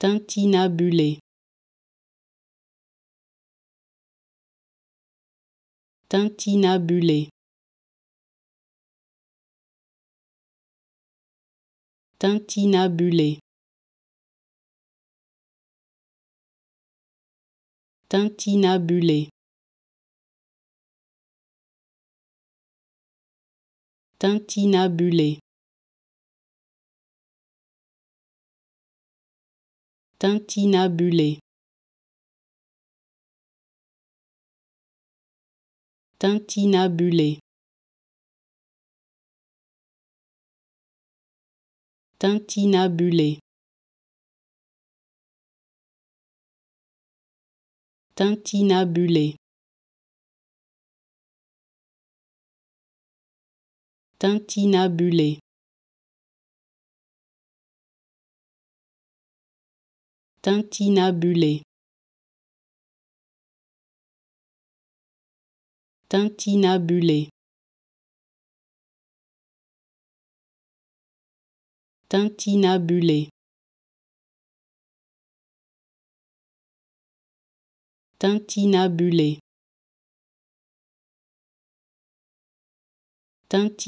Tintinabulé. Tintinabulé. Tintinabulé. Tintinabulé. Tintinabulé. Tintinabulé. Tintinabulé. Tintinabulé. Tintinabulé. Tintinabulé. Tintinabulé. Tintinabulé. Tintinabulé. Tintinabulé. Tintin